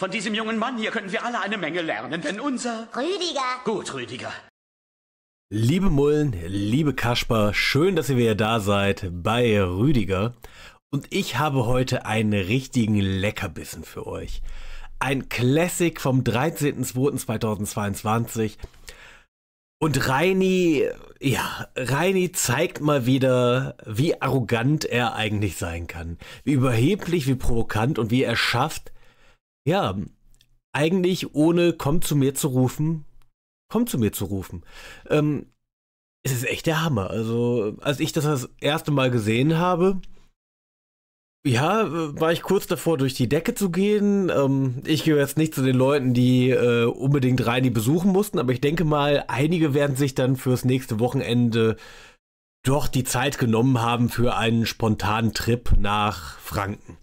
Von diesem jungen Mann hier können wir alle eine Menge lernen, denn unser... Rüdiger. Gut, Rüdiger. Liebe Mullen, liebe Kasper, schön, dass ihr wieder da seid bei Rüdiger. Und ich habe heute einen richtigen Leckerbissen für euch. Ein Classic vom 13.02.2022. Und Reini, ja, Reini zeigt mal wieder, wie arrogant er eigentlich sein kann. Wie überheblich, wie provokant und wie er schafft, ja, eigentlich ohne komm zu mir zu rufen, komm zu mir zu rufen. Ähm, es ist echt der Hammer. Also, als ich das das erste Mal gesehen habe, ja, war ich kurz davor, durch die Decke zu gehen. Ähm, ich gehöre jetzt nicht zu den Leuten, die äh, unbedingt Reini besuchen mussten, aber ich denke mal, einige werden sich dann fürs nächste Wochenende doch die Zeit genommen haben für einen spontanen Trip nach Franken.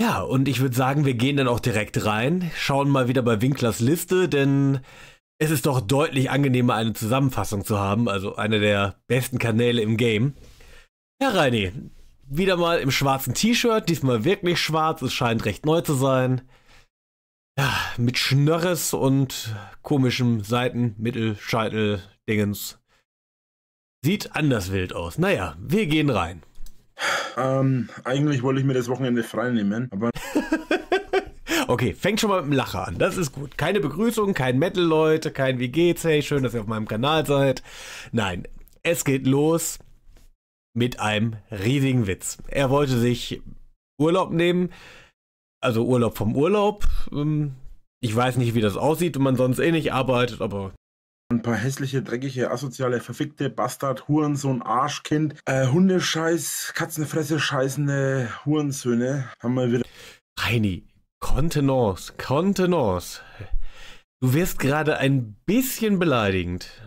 Ja, und ich würde sagen, wir gehen dann auch direkt rein, schauen mal wieder bei Winklers Liste, denn es ist doch deutlich angenehmer, eine Zusammenfassung zu haben, also einer der besten Kanäle im Game. Ja, Reini, wieder mal im schwarzen T-Shirt, diesmal wirklich schwarz, es scheint recht neu zu sein. Ja, mit Schnörres und komischem Seiten-, Mittel, Scheitel, dingens Sieht anders wild aus. Naja, wir gehen rein. Ähm, eigentlich wollte ich mir das Wochenende frei nehmen, aber. Okay, fängt schon mal mit dem Lacher an. Das ist gut. Keine Begrüßung, kein Metal, Leute, kein Wie geht's? Hey, schön, dass ihr auf meinem Kanal seid. Nein, es geht los mit einem riesigen Witz. Er wollte sich Urlaub nehmen, also Urlaub vom Urlaub. Ähm, ich weiß nicht, wie das aussieht, wenn man sonst eh nicht arbeitet, aber ein paar hässliche, dreckige, asoziale, verfickte Bastard, Hurensohn, Arschkind, äh, Hundescheiß, Katzenfresse, scheißende Hurensöhne haben wir wieder. Heini, Kontenance, Kontenance. Du wirst gerade ein bisschen beleidigend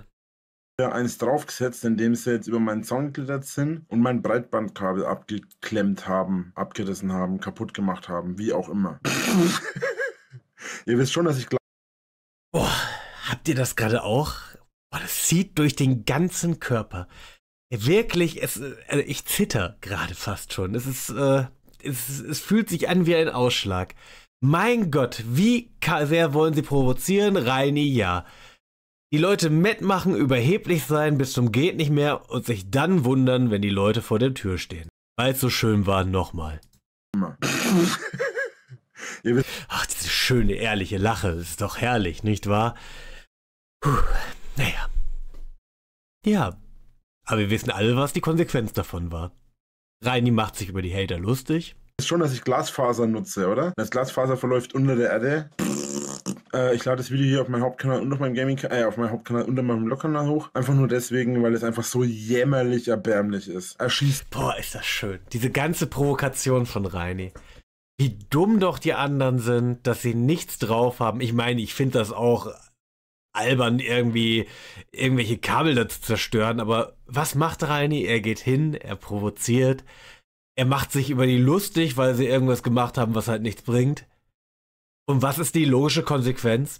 eins draufgesetzt, indem sie jetzt über meinen Zaun geklettert sind und mein Breitbandkabel abgeklemmt haben, abgerissen haben, kaputt gemacht haben, wie auch immer. Ihr wisst schon, dass ich glaube. Habt ihr das gerade auch? Boah, das zieht durch den ganzen Körper. Wirklich, es, also ich zitter gerade fast schon. Es ist, äh, es, es fühlt sich an wie ein Ausschlag. Mein Gott, wie sehr wollen sie provozieren? Reini, ja. Die Leute mitmachen, überheblich sein bis zum geht nicht mehr und sich dann wundern, wenn die Leute vor der Tür stehen. Weil es so schön war, nochmal. Ach, diese schöne, ehrliche Lache, das ist doch herrlich, nicht wahr? Puh, naja. Ja, aber wir wissen alle, was die Konsequenz davon war. Reini macht sich über die Hater lustig. Ist schon, dass ich Glasfaser nutze, oder? Das Glasfaser verläuft unter der Erde. Äh, ich lade das Video hier auf meinem Hauptkanal und auf meinem Gaming, äh, auf meinem Hauptkanal und auf meinem Logkanal hoch. Einfach nur deswegen, weil es einfach so jämmerlich erbärmlich ist. Er schießt. Boah, ist das schön. Diese ganze Provokation von Reini. Wie dumm doch die anderen sind, dass sie nichts drauf haben. Ich meine, ich finde das auch albern, irgendwie irgendwelche Kabel dazu zerstören. Aber was macht Reini? Er geht hin, er provoziert, er macht sich über die lustig, weil sie irgendwas gemacht haben, was halt nichts bringt. Und was ist die logische Konsequenz?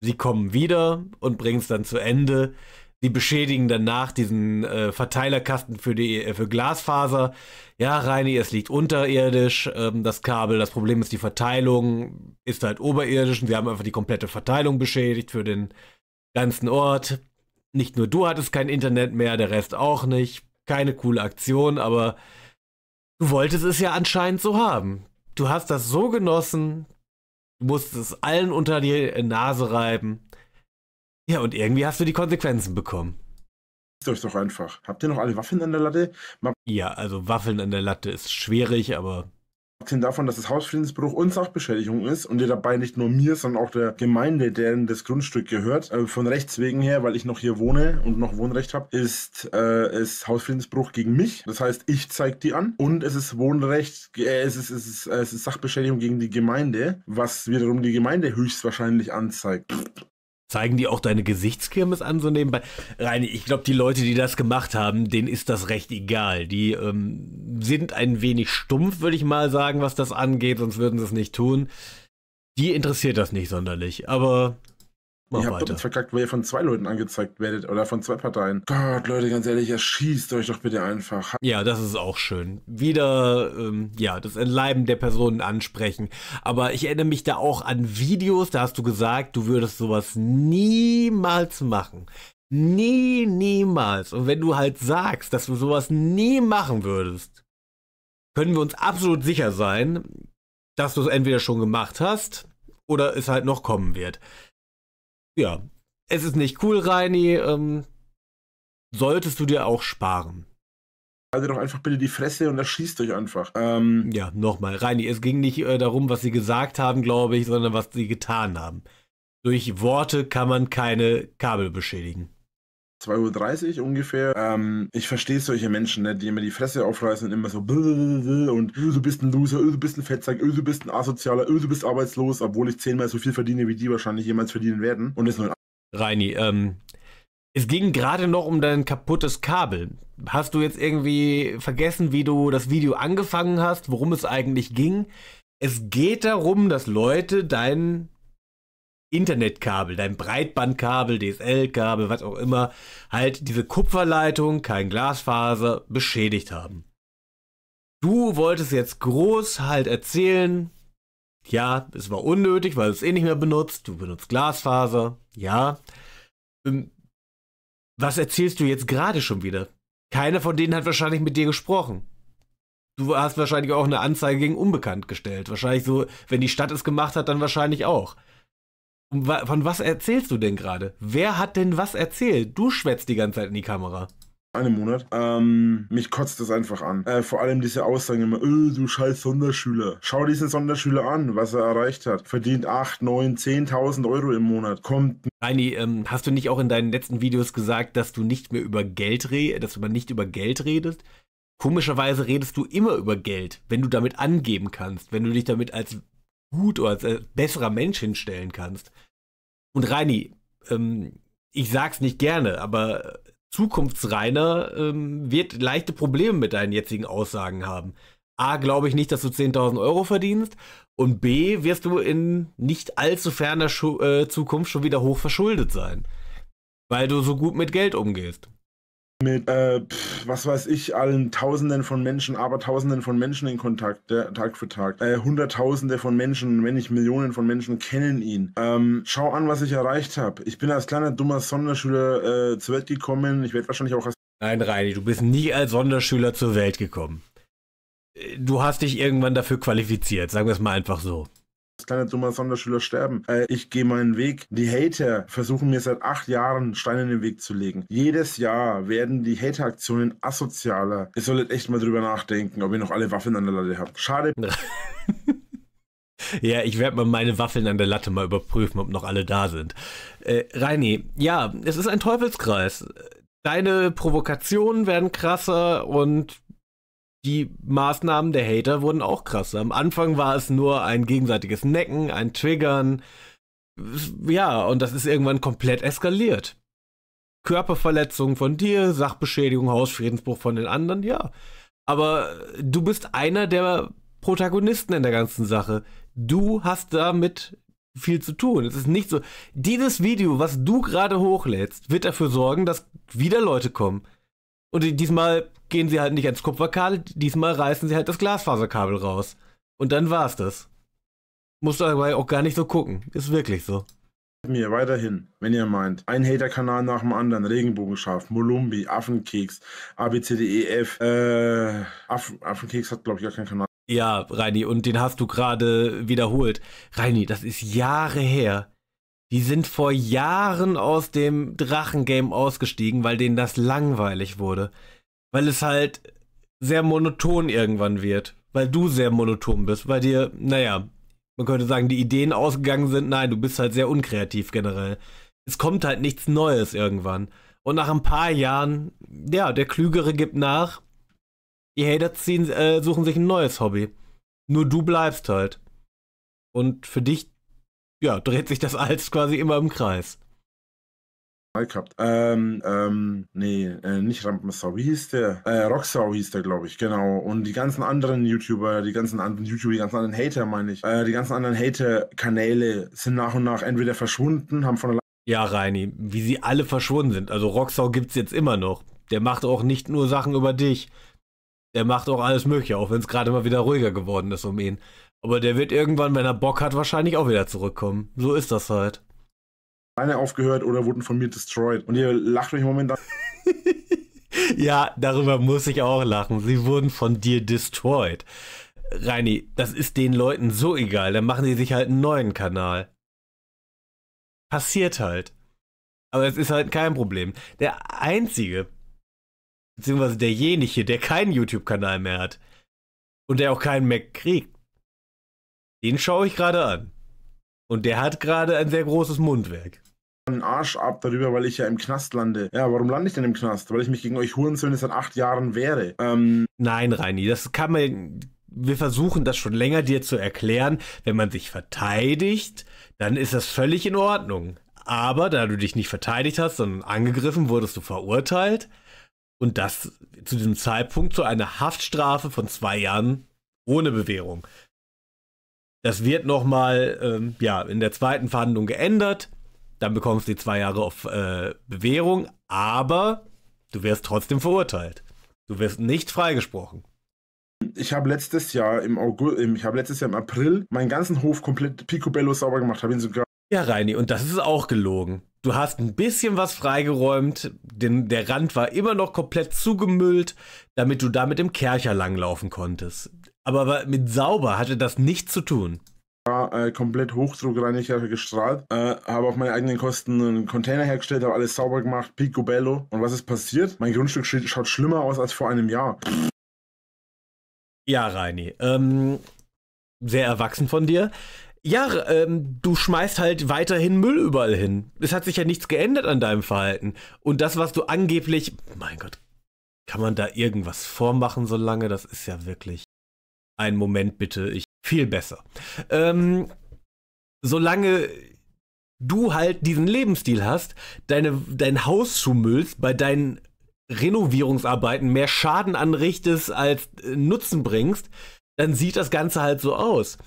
Sie kommen wieder und bringen es dann zu Ende. Die beschädigen danach diesen äh, Verteilerkasten für, die, äh, für Glasfaser. Ja, Reini, es liegt unterirdisch, ähm, das Kabel. Das Problem ist, die Verteilung ist halt oberirdisch und sie haben einfach die komplette Verteilung beschädigt für den ganzen Ort. Nicht nur du hattest kein Internet mehr, der Rest auch nicht. Keine coole Aktion, aber du wolltest es ja anscheinend so haben. Du hast das so genossen, du musstest es allen unter die Nase reiben. Ja, und irgendwie hast du die Konsequenzen bekommen. Ist euch doch einfach. Habt ihr noch alle Waffeln an der Latte? Mal ja, also Waffeln an der Latte ist schwierig, aber. Abgesehen davon, dass es Hausfriedensbruch und Sachbeschädigung ist und ihr dabei nicht nur mir, sondern auch der Gemeinde, deren das Grundstück gehört, äh, von Rechts wegen her, weil ich noch hier wohne und noch Wohnrecht habe, ist äh, es äh, Hausfriedensbruch gegen mich. Das heißt, ich zeige die an und es ist Wohnrecht, äh, es, ist, es, ist, äh, es ist Sachbeschädigung gegen die Gemeinde, was wiederum die Gemeinde höchstwahrscheinlich anzeigt. Pff. Zeigen die auch deine Gesichtskirmes an so nebenbei? Reini, ich glaube, die Leute, die das gemacht haben, denen ist das recht egal. Die ähm, sind ein wenig stumpf, würde ich mal sagen, was das angeht, sonst würden sie es nicht tun. Die interessiert das nicht sonderlich. Aber Mal Ihr habt doppelt verkackt, weil ihr von zwei Leuten angezeigt werdet oder von zwei Parteien. Gott, Leute, ganz ehrlich, erschießt euch doch bitte einfach. Ja, das ist auch schön. Wieder, ähm, ja, das Entleiben der Personen ansprechen. Aber ich erinnere mich da auch an Videos, da hast du gesagt, du würdest sowas niemals machen. Nie, niemals. Und wenn du halt sagst, dass du sowas nie machen würdest, können wir uns absolut sicher sein, dass du es entweder schon gemacht hast oder es halt noch kommen wird ja, es ist nicht cool, Reini. Ähm, solltest du dir auch sparen. Also doch einfach bitte die Fresse und erschießt euch einfach. Ähm, ja, nochmal, Reini, es ging nicht äh, darum, was sie gesagt haben, glaube ich, sondern was sie getan haben. Durch Worte kann man keine Kabel beschädigen. 2.30 Uhr ungefähr. Ähm, ich verstehe solche Menschen, ne, die immer die Fresse aufreißen und immer so und äh, du bist ein Loser, äh, du bist ein Fettsack, äh, du bist ein Asozialer, du bist arbeitslos, obwohl ich zehnmal so viel verdiene, wie die wahrscheinlich jemals verdienen werden. Und ist nur Reini, ähm, es ging gerade noch um dein kaputtes Kabel. Hast du jetzt irgendwie vergessen, wie du das Video angefangen hast, worum es eigentlich ging? Es geht darum, dass Leute deinen Internetkabel, dein Breitbandkabel, DSL-Kabel, was auch immer, halt diese Kupferleitung, kein Glasfaser, beschädigt haben. Du wolltest jetzt groß halt erzählen, ja, es war unnötig, weil es eh nicht mehr benutzt, du benutzt Glasfaser, ja. Ähm, was erzählst du jetzt gerade schon wieder? Keiner von denen hat wahrscheinlich mit dir gesprochen. Du hast wahrscheinlich auch eine Anzeige gegen Unbekannt gestellt. Wahrscheinlich so, wenn die Stadt es gemacht hat, dann wahrscheinlich auch. Von was erzählst du denn gerade? Wer hat denn was erzählt? Du schwätzt die ganze Zeit in die Kamera Einen Monat. Ähm, mich kotzt das einfach an. Äh, vor allem diese Aussagen immer, öh, du scheiß Sonderschüler. Schau diesen Sonderschüler an, was er erreicht hat. Verdient 8, 9, 10.000 Euro im Monat. Kommt. Reini, ähm, hast du nicht auch in deinen letzten Videos gesagt, dass du nicht mehr über Geld redest, dass du nicht über Geld redest? Komischerweise redest du immer über Geld, wenn du damit angeben kannst, wenn du dich damit als gut oder als äh, besserer Mensch hinstellen kannst. Und Reini, ähm, ich sag's nicht gerne, aber Zukunftsreiner ähm, wird leichte Probleme mit deinen jetzigen Aussagen haben. A, glaube ich nicht, dass du 10.000 Euro verdienst und B, wirst du in nicht allzu ferner Schu äh, Zukunft schon wieder hoch verschuldet sein, weil du so gut mit Geld umgehst mit, äh, pf, was weiß ich, allen Tausenden von Menschen, Abertausenden von Menschen in Kontakt, der, Tag für Tag. Äh, Hunderttausende von Menschen, wenn nicht Millionen von Menschen kennen ihn. Ähm, schau an, was ich erreicht habe. Ich bin als kleiner dummer Sonderschüler äh, zur Welt gekommen. Ich werde wahrscheinlich auch als. Nein, Reini, du bist nie als Sonderschüler zur Welt gekommen. Äh, du hast dich irgendwann dafür qualifiziert, sagen wir es mal einfach so kleiner dummer Sonderschüler sterben. Äh, ich gehe meinen Weg. Die Hater versuchen mir seit acht Jahren Steine in den Weg zu legen. Jedes Jahr werden die Hateraktionen asozialer. Ihr solltet echt mal drüber nachdenken, ob ihr noch alle Waffen an der Latte habt. Schade. Ja, ich werde mal meine Waffeln an der Latte mal überprüfen, ob noch alle da sind. Äh, Reini, ja, es ist ein Teufelskreis. Deine Provokationen werden krasser und die Maßnahmen der Hater wurden auch krasser. Am Anfang war es nur ein gegenseitiges Necken, ein Triggern. Ja, und das ist irgendwann komplett eskaliert. Körperverletzung von dir, Sachbeschädigung, Hausfriedensbruch von den anderen, ja. Aber du bist einer der Protagonisten in der ganzen Sache. Du hast damit viel zu tun. Es ist nicht so. Dieses Video, was du gerade hochlädst, wird dafür sorgen, dass wieder Leute kommen. Und diesmal gehen sie halt nicht ans Kupferkabel, diesmal reißen sie halt das Glasfaserkabel raus. Und dann war's das. Musst du dabei auch gar nicht so gucken. Ist wirklich so. Mir weiterhin, wenn ihr meint, ein Hater-Kanal nach dem anderen, Regenbogenschaf, Molumbi, Affenkeks, ABCDEF, äh, Aff Affenkeks hat, glaube ich, gar keinen Kanal. Ja, Reini, und den hast du gerade wiederholt. Reini, das ist Jahre her. Die sind vor Jahren aus dem Drachengame ausgestiegen, weil denen das langweilig wurde weil es halt sehr monoton irgendwann wird. Weil du sehr monoton bist, weil dir, naja, man könnte sagen, die Ideen ausgegangen sind. Nein, du bist halt sehr unkreativ generell. Es kommt halt nichts Neues irgendwann. Und nach ein paar Jahren, ja, der Klügere gibt nach. Die Hater ziehen, äh, suchen sich ein neues Hobby. Nur du bleibst halt. Und für dich, ja, dreht sich das alles quasi immer im Kreis gehabt. Ähm, ähm, nee, äh, nicht Rampensau, wie hieß der? Äh, Rocksau hieß der, glaube ich, genau. Und die ganzen anderen YouTuber, die ganzen anderen YouTuber, die ganzen anderen Hater, meine ich, äh, die ganzen anderen Hater-Kanäle sind nach und nach entweder verschwunden, haben von allein. Ja, Reini, wie sie alle verschwunden sind. Also Rocksau gibt's jetzt immer noch. Der macht auch nicht nur Sachen über dich. Der macht auch alles Mögliche, auch wenn es gerade mal wieder ruhiger geworden ist um ihn. Aber der wird irgendwann, wenn er Bock hat, wahrscheinlich auch wieder zurückkommen. So ist das halt meine aufgehört oder wurden von mir destroyed. Und ihr lacht mich momentan. ja, darüber muss ich auch lachen. Sie wurden von dir destroyed. Reini, das ist den Leuten so egal. Dann machen sie sich halt einen neuen Kanal. Passiert halt. Aber es ist halt kein Problem. Der einzige, beziehungsweise derjenige, der keinen YouTube-Kanal mehr hat und der auch keinen Mac kriegt, den schaue ich gerade an. Und der hat gerade ein sehr großes Mundwerk einen Arsch ab darüber, weil ich ja im Knast lande. Ja, warum lande ich denn im Knast? Weil ich mich gegen euch Hurensöhne seit acht Jahren wehre. Ähm Nein, Reini, das kann man. Wir versuchen das schon länger dir zu erklären. Wenn man sich verteidigt, dann ist das völlig in Ordnung. Aber da du dich nicht verteidigt hast, sondern angegriffen wurdest du verurteilt. Und das zu diesem Zeitpunkt zu einer Haftstrafe von zwei Jahren ohne Bewährung. Das wird nochmal ähm, ja, in der zweiten Verhandlung geändert dann bekommst du die zwei Jahre auf äh, Bewährung, aber du wirst trotzdem verurteilt. Du wirst nicht freigesprochen. Ich habe letztes Jahr im August, ich habe letztes Jahr im April meinen ganzen Hof komplett picobello sauber gemacht, habe ihn sogar. Ja, Reini, und das ist auch gelogen. Du hast ein bisschen was freigeräumt, denn der Rand war immer noch komplett zugemüllt, damit du da mit dem Kercher langlaufen konntest. Aber mit sauber hatte das nichts zu tun äh, komplett Hochdruckreiniger gestrahlt, äh, habe auf meine eigenen Kosten einen Container hergestellt, habe alles sauber gemacht, picobello. Und was ist passiert? Mein Grundstück schaut schlimmer aus als vor einem Jahr. Ja, Reini, ähm, sehr erwachsen von dir. Ja, ähm, du schmeißt halt weiterhin Müll überall hin. Es hat sich ja nichts geändert an deinem Verhalten. Und das, was du angeblich, mein Gott, kann man da irgendwas vormachen so lange? Das ist ja wirklich ein Moment bitte. Ich viel besser. Ähm, solange du halt diesen Lebensstil hast, deine, dein Haus schummelst, bei deinen Renovierungsarbeiten mehr Schaden anrichtest als äh, Nutzen bringst, dann sieht das Ganze halt so aus.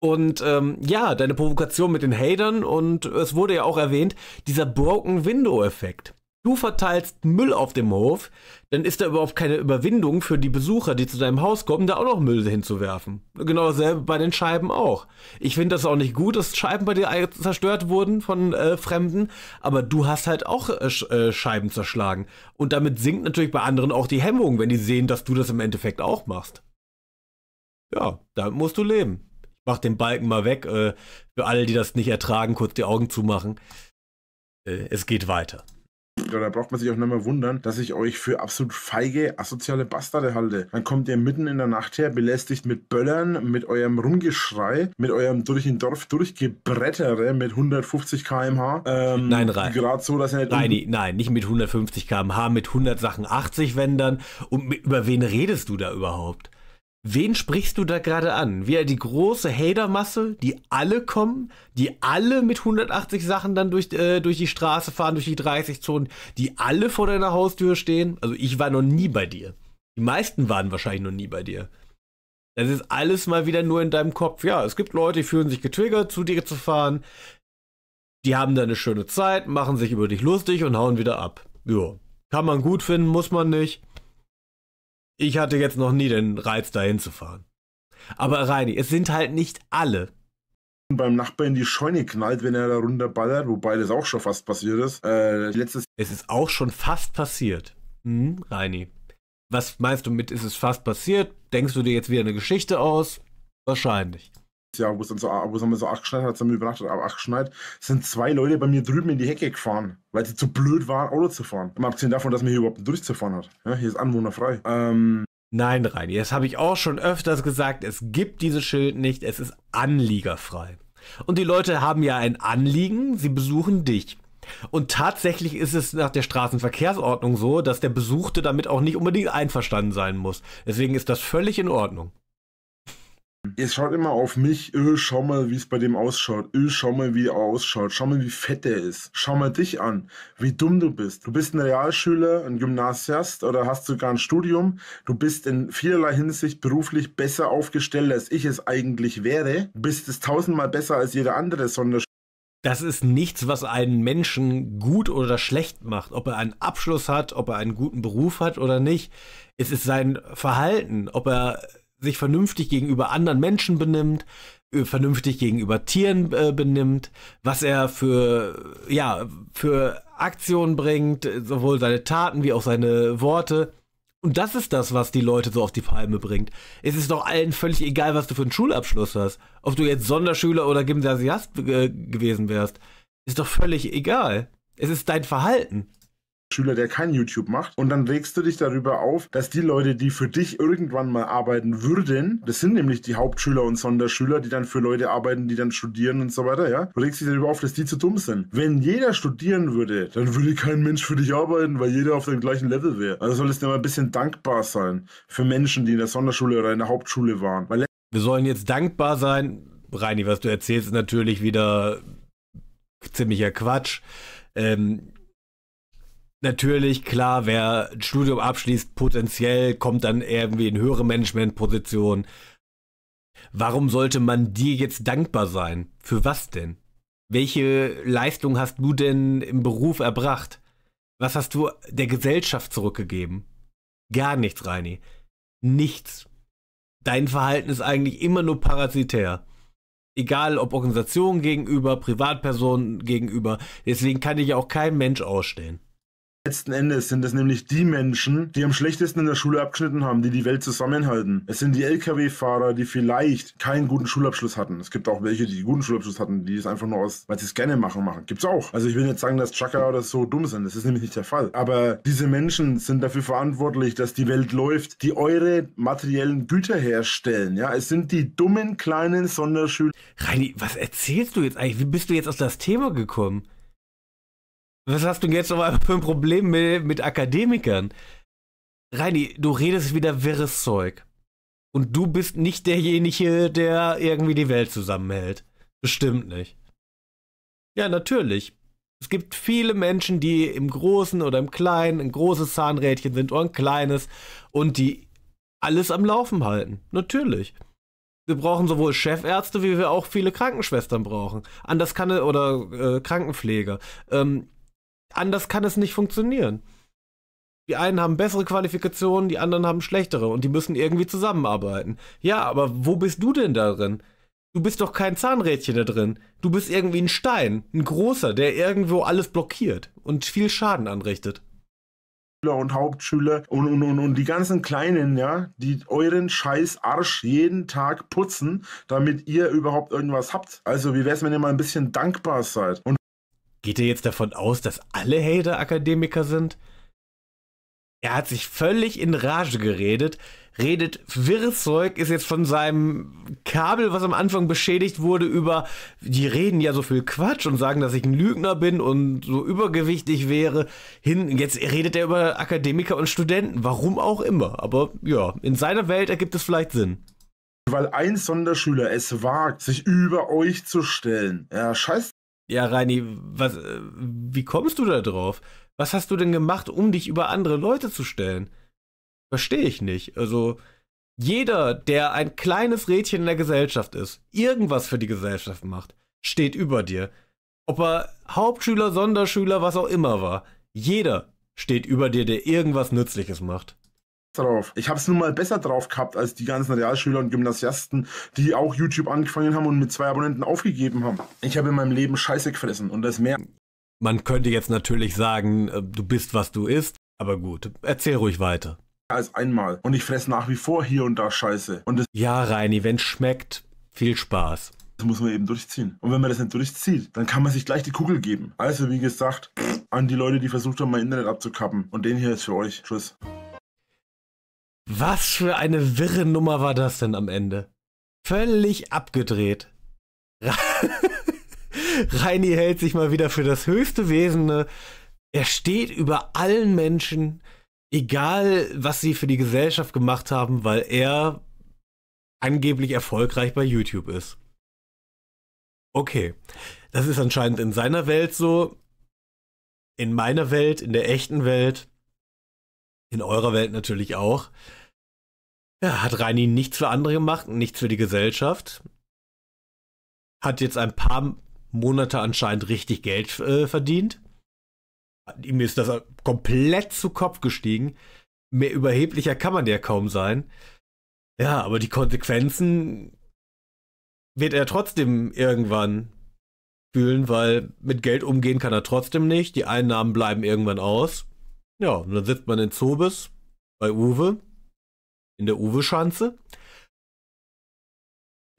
Und ähm, ja, deine Provokation mit den Hatern und es wurde ja auch erwähnt, dieser Broken Window-Effekt du verteilst Müll auf dem Hof, dann ist da überhaupt keine Überwindung für die Besucher, die zu deinem Haus kommen, da auch noch Müll hinzuwerfen. Genau dasselbe bei den Scheiben auch. Ich finde das auch nicht gut, dass Scheiben bei dir zerstört wurden von äh, Fremden, aber du hast halt auch äh, äh, Scheiben zerschlagen. Und damit sinkt natürlich bei anderen auch die Hemmung, wenn die sehen, dass du das im Endeffekt auch machst. Ja, damit musst du leben. Ich mach den Balken mal weg, äh, für alle, die das nicht ertragen, kurz die Augen zumachen. Äh, es geht weiter. Da braucht man sich auch nicht mehr wundern, dass ich euch für absolut feige, asoziale Bastarde halte. Dann kommt ihr mitten in der Nacht her, belästigt mit Böllern, mit eurem Rumgeschrei, mit eurem durch den Dorf durchgebrettere mit 150 km/h. Ähm, nein, rein. Gerade so, dass er nicht. Nein, nein, nicht mit 150 km/h, mit 100 Sachen 80 Wendern. Und mit, über wen redest du da überhaupt? Wen sprichst du da gerade an? Wieder die große Hatermasse, die alle kommen, die alle mit 180 Sachen dann durch, äh, durch die Straße fahren, durch die 30-Zonen, die alle vor deiner Haustür stehen. Also ich war noch nie bei dir. Die meisten waren wahrscheinlich noch nie bei dir. Das ist alles mal wieder nur in deinem Kopf. Ja, es gibt Leute, die fühlen sich getriggert, zu dir zu fahren. Die haben da eine schöne Zeit, machen sich über dich lustig und hauen wieder ab. Ja, kann man gut finden, muss man nicht ich hatte jetzt noch nie den Reiz, dahin zu fahren. Aber Reini, es sind halt nicht alle. Beim Nachbarn die Scheune knallt, wenn er da runterballert, wobei das auch schon fast passiert ist. Äh, letztes es ist auch schon fast passiert. Hm, Reini. Was meinst du mit, ist es fast passiert? Denkst du dir jetzt wieder eine Geschichte aus? Wahrscheinlich. Jahr, wo es dann so, wo es einmal so abgeschneit hat, haben übernachtet, aber abgeschneit, sind zwei Leute bei mir drüben in die Hecke gefahren, weil sie zu blöd waren, Auto zu fahren. Mal abgesehen davon, dass man hier überhaupt durchzufahren hat. Ja, hier ist anwohnerfrei. Ähm, Nein, Reini, das habe ich auch schon öfters gesagt. Es gibt dieses Schild nicht. Es ist anliegerfrei. Und die Leute haben ja ein Anliegen. Sie besuchen dich. Und tatsächlich ist es nach der Straßenverkehrsordnung so, dass der Besuchte damit auch nicht unbedingt einverstanden sein muss. Deswegen ist das völlig in Ordnung. Ihr schaut immer auf mich, öh, schau mal, wie es bei dem ausschaut, öh, schau mal, wie er ausschaut, schau mal, wie fett er ist, schau mal dich an, wie dumm du bist. Du bist ein Realschüler, ein Gymnasiast oder hast sogar ein Studium. Du bist in vielerlei Hinsicht beruflich besser aufgestellt, als ich es eigentlich wäre. Du bist es tausendmal besser als jeder andere Sonderschüler. Das ist nichts, was einen Menschen gut oder schlecht macht. Ob er einen Abschluss hat, ob er einen guten Beruf hat oder nicht. Es ist sein Verhalten, ob er sich vernünftig gegenüber anderen Menschen benimmt, äh, vernünftig gegenüber Tieren äh, benimmt, was er für, ja, für Aktionen bringt, äh, sowohl seine Taten wie auch seine Worte. Und das ist das, was die Leute so auf die Palme bringt. Es ist doch allen völlig egal, was du für einen Schulabschluss hast. Ob du jetzt Sonderschüler oder Gymnasiast äh, gewesen wärst. Ist doch völlig egal. Es ist dein Verhalten. Schüler, der kein YouTube macht. Und dann regst du dich darüber auf, dass die Leute, die für dich irgendwann mal arbeiten würden, das sind nämlich die Hauptschüler und Sonderschüler, die dann für Leute arbeiten, die dann studieren und so weiter, ja. Du regst dich darüber auf, dass die zu dumm sind. Wenn jeder studieren würde, dann würde kein Mensch für dich arbeiten, weil jeder auf dem gleichen Level wäre. Also solltest du immer ein bisschen dankbar sein für Menschen, die in der Sonderschule oder in der Hauptschule waren. Weil wir sollen jetzt dankbar sein. Reini, was du erzählst, ist natürlich wieder ziemlicher Quatsch. Ähm, natürlich klar, wer ein Studium abschließt, potenziell kommt dann irgendwie in höhere Managementpositionen. Warum sollte man dir jetzt dankbar sein? Für was denn? Welche Leistung hast du denn im Beruf erbracht? Was hast du der Gesellschaft zurückgegeben? Gar nichts, Reini. Nichts. Dein Verhalten ist eigentlich immer nur parasitär. Egal ob Organisationen gegenüber, Privatpersonen gegenüber. Deswegen kann dich auch kein Mensch ausstellen. Letzten Endes sind es nämlich die Menschen, die am schlechtesten in der Schule abgeschnitten haben, die die Welt zusammenhalten. Es sind die Lkw-Fahrer, die vielleicht keinen guten Schulabschluss hatten. Es gibt auch welche, die einen guten Schulabschluss hatten, die es einfach nur aus, weil sie es gerne machen, machen. Gibt's auch. Also ich will nicht sagen, dass Chaka oder so dumm sind. Das ist nämlich nicht der Fall. Aber diese Menschen sind dafür verantwortlich, dass die Welt läuft, die eure materiellen Güter herstellen. Ja, es sind die dummen kleinen Sonderschüler. Reini, was erzählst du jetzt eigentlich? Wie bist du jetzt aus das Thema gekommen? Was hast du jetzt nochmal für ein Problem mit, mit Akademikern? Reini, du redest wieder wirres Zeug. Und du bist nicht derjenige, der irgendwie die Welt zusammenhält. Bestimmt nicht. Ja, natürlich. Es gibt viele Menschen, die im Großen oder im Kleinen ein großes Zahnrädchen sind oder ein kleines und die alles am Laufen halten. Natürlich. Wir brauchen sowohl Chefärzte, wie wir auch viele Krankenschwestern brauchen. Anders kann oder äh, Krankenpfleger. Ähm, anders kann es nicht funktionieren. Die einen haben bessere Qualifikationen, die anderen haben schlechtere und die müssen irgendwie zusammenarbeiten. Ja, aber wo bist du denn da drin? Du bist doch kein Zahnrädchen da drin. Du bist irgendwie ein Stein, ein großer, der irgendwo alles blockiert und viel Schaden anrichtet. Schüler Und Hauptschüler und, und, und, und die ganzen Kleinen, ja, die euren scheiß Arsch jeden Tag putzen, damit ihr überhaupt irgendwas habt. Also, wie wäre es, wenn ihr mal ein bisschen dankbar seid? Und Geht ihr jetzt davon aus, dass alle Hater Akademiker sind? Er hat sich völlig in Rage geredet, redet wirres Zeug, ist jetzt von seinem Kabel, was am Anfang beschädigt wurde, über, die reden ja so viel Quatsch und sagen, dass ich ein Lügner bin und so übergewichtig wäre, hin. Jetzt redet er über Akademiker und Studenten, warum auch immer. Aber ja, in seiner Welt ergibt es vielleicht Sinn. Weil ein Sonderschüler es wagt, sich über euch zu stellen. Ja, scheiß ja, Reini, was, äh, wie kommst du da drauf? Was hast du denn gemacht, um dich über andere Leute zu stellen? Verstehe ich nicht. Also, jeder, der ein kleines Rädchen in der Gesellschaft ist, irgendwas für die Gesellschaft macht, steht über dir. Ob er Hauptschüler, Sonderschüler, was auch immer war, jeder steht über dir, der irgendwas Nützliches macht drauf. Ich habe es nun mal besser drauf gehabt als die ganzen Realschüler und Gymnasiasten, die auch YouTube angefangen haben und mit zwei Abonnenten aufgegeben haben. Ich habe in meinem Leben Scheiße gefressen und das mehr. Man könnte jetzt natürlich sagen, äh, du bist, was du isst, aber gut, erzähl ruhig weiter. Als einmal. Und ich fress nach wie vor hier und da Scheiße. Und ja, Reini, wenn's schmeckt, viel Spaß. Das muss man eben durchziehen. Und wenn man das nicht durchzieht, dann kann man sich gleich die Kugel geben. Also, wie gesagt, an die Leute, die versucht haben, mein Internet abzukappen. Und den hier ist für euch. Tschüss. Was für eine wirre Nummer war das denn am Ende? Völlig abgedreht. Reini hält sich mal wieder für das höchste Wesene. Ne? Er steht über allen Menschen, egal was sie für die Gesellschaft gemacht haben, weil er angeblich erfolgreich bei YouTube ist. Okay, das ist anscheinend in seiner Welt so, in meiner Welt, in der echten Welt, in eurer Welt natürlich auch. Ja, hat Reini nichts für andere gemacht, nichts für die Gesellschaft. Hat jetzt ein paar Monate anscheinend richtig Geld äh, verdient. Ihm ist das komplett zu Kopf gestiegen. Mehr überheblicher kann man ja kaum sein. Ja, aber die Konsequenzen wird er trotzdem irgendwann fühlen, weil mit Geld umgehen kann er trotzdem nicht. Die Einnahmen bleiben irgendwann aus. Ja, und dann sitzt man in Zobis bei Uwe in der Uwe-Schanze.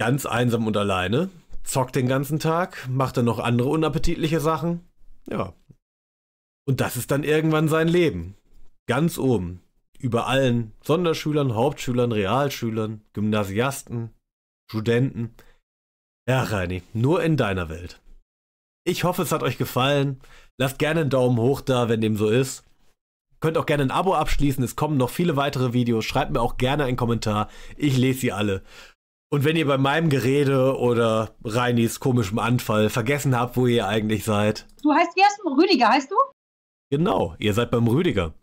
Ganz einsam und alleine. Zockt den ganzen Tag, macht dann noch andere unappetitliche Sachen. Ja. Und das ist dann irgendwann sein Leben. Ganz oben. Über allen Sonderschülern, Hauptschülern, Realschülern, Gymnasiasten, Studenten. Ja, Reini, nur in deiner Welt. Ich hoffe, es hat euch gefallen. Lasst gerne einen Daumen hoch da, wenn dem so ist. Könnt auch gerne ein Abo abschließen. Es kommen noch viele weitere Videos. Schreibt mir auch gerne einen Kommentar. Ich lese sie alle. Und wenn ihr bei meinem Gerede oder Reinis komischem Anfall vergessen habt, wo ihr eigentlich seid. Du heißt, wie heißt du? Rüdiger, heißt du? Genau, ihr seid beim Rüdiger.